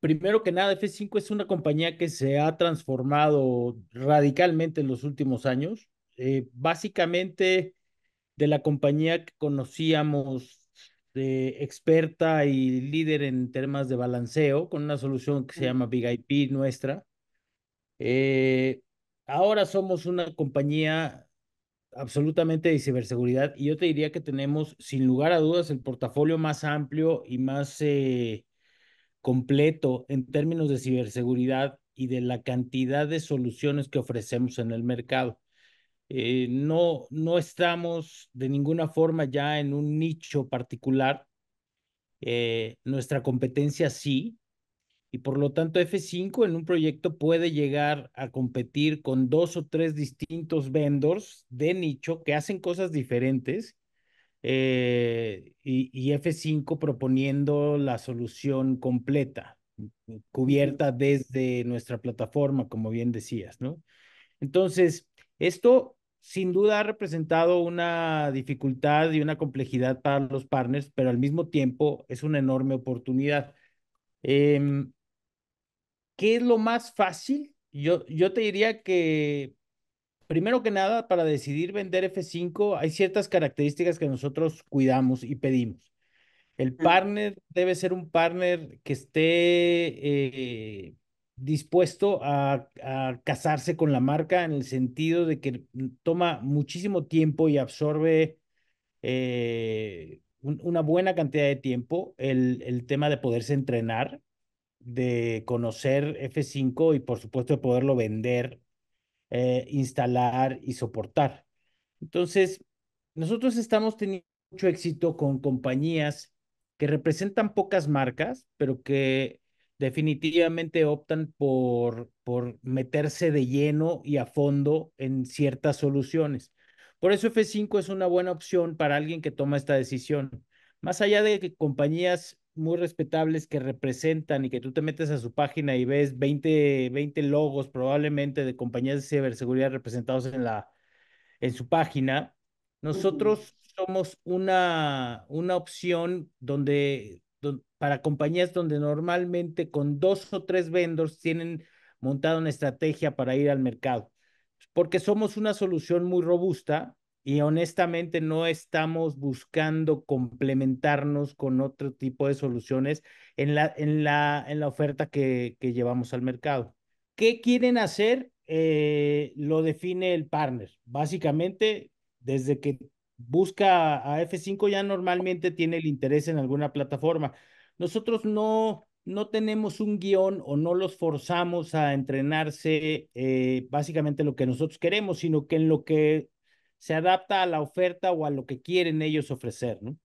primero que nada, F5 es una compañía que se ha transformado radicalmente en los últimos años. Eh, básicamente, de la compañía que conocíamos, experta y líder en temas de balanceo, con una solución que se llama Big IP nuestra. Eh, ahora somos una compañía absolutamente de ciberseguridad y yo te diría que tenemos, sin lugar a dudas, el portafolio más amplio y más eh, completo en términos de ciberseguridad y de la cantidad de soluciones que ofrecemos en el mercado. Eh, no, no estamos de ninguna forma ya en un nicho particular. Eh, nuestra competencia sí, y por lo tanto F5 en un proyecto puede llegar a competir con dos o tres distintos vendors de nicho que hacen cosas diferentes eh, y, F5 proponiendo la solución completa, cubierta desde nuestra plataforma, como bien decías, ¿no? Entonces, esto sin duda ha representado una dificultad y una complejidad para los partners, pero al mismo tiempo es una enorme oportunidad. Em, ¿Qué es lo más fácil? Yo, yo te diría que primero que nada, para decidir vender F5 hay ciertas características que nosotros cuidamos y pedimos. El partner debe ser un partner que esté eh, dispuesto a, casarse con la marca en el sentido de que toma muchísimo tiempo y absorbe eh, una buena cantidad de tiempo el, el tema de poderse entrenar, de conocer F5 y por supuesto de poderlo vender eh, instalar y soportar. Entonces, nosotros estamos teniendo mucho éxito con compañías que representan pocas marcas, pero que definitivamente optan por, por meterse de lleno y a fondo en ciertas soluciones. Por eso F5 es una buena opción para alguien que toma esta decisión. Más allá de que compañías muy respetables que representan y que tú te metes a su página y ves 20, 20 logos probablemente de compañías de ciberseguridad representados en, la, en su página, nosotros somos una, una opción donde, para compañías donde normalmente con dos o tres vendors tienen montada una estrategia para ir al mercado, porque somos una solución muy robusta y honestamente no estamos buscando complementarnos con otro tipo de soluciones en la, en la, en la oferta que, que llevamos al mercado. ¿Qué quieren hacer? Eh, lo define el partner. Básicamente, desde que busca a F5 ya normalmente tiene el interés en alguna plataforma. Nosotros no, no tenemos un guión o no los forzamos a entrenarse eh, básicamente lo que nosotros queremos, sino que en lo que se adapta a la oferta o a lo que quieren ellos ofrecer, ¿no?